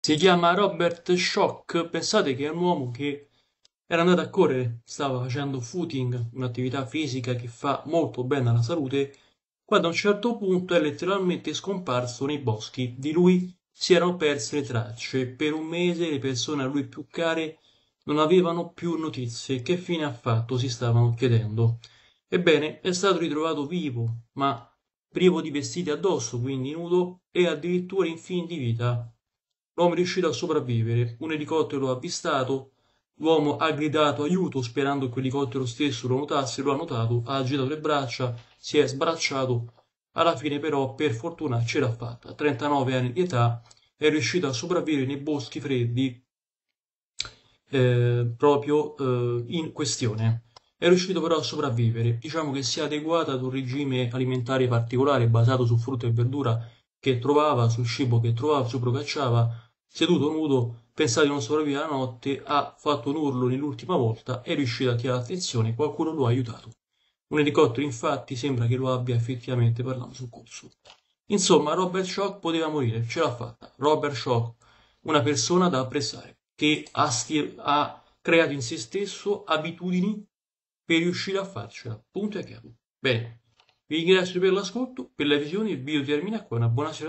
Si chiama Robert Schoch, pensate che è un uomo che era andato a correre, stava facendo footing, un'attività fisica che fa molto bene alla salute, quando a un certo punto è letteralmente scomparso nei boschi. Di lui si erano perse le tracce, per un mese le persone a lui più care non avevano più notizie. Che fine ha fatto? si stavano chiedendo. Ebbene, è stato ritrovato vivo, ma privo di vestiti addosso, quindi nudo, e addirittura in fin di vita. L'uomo è riuscito a sopravvivere, un elicottero l'ha avvistato, l'uomo ha gridato aiuto sperando che l'elicottero stesso lo notasse, lo ha notato, ha agitato le braccia, si è sbracciato, alla fine però per fortuna ce l'ha fatta, a 39 anni di età è riuscito a sopravvivere nei boschi freddi eh, proprio eh, in questione. È riuscito però a sopravvivere, diciamo che si è adeguata ad un regime alimentare particolare basato su frutta e verdura che trovava, sul cibo che trovava, su procacciava, Seduto nudo, pensava di non sopravvivere la notte, ha fatto un urlo nell'ultima volta, è riuscito a tirare l'attenzione, qualcuno lo ha aiutato. Un elicottero infatti sembra che lo abbia effettivamente parlato sul corso. Insomma, Robert Shock poteva morire, ce l'ha fatta. Robert Shock, una persona da apprezzare, che ha, ha, creato in se stesso abitudini per riuscire a farcela. Punto e chiaro. Bene, vi ringrazio per l'ascolto, per la visione, il video termina qua, una buona serata.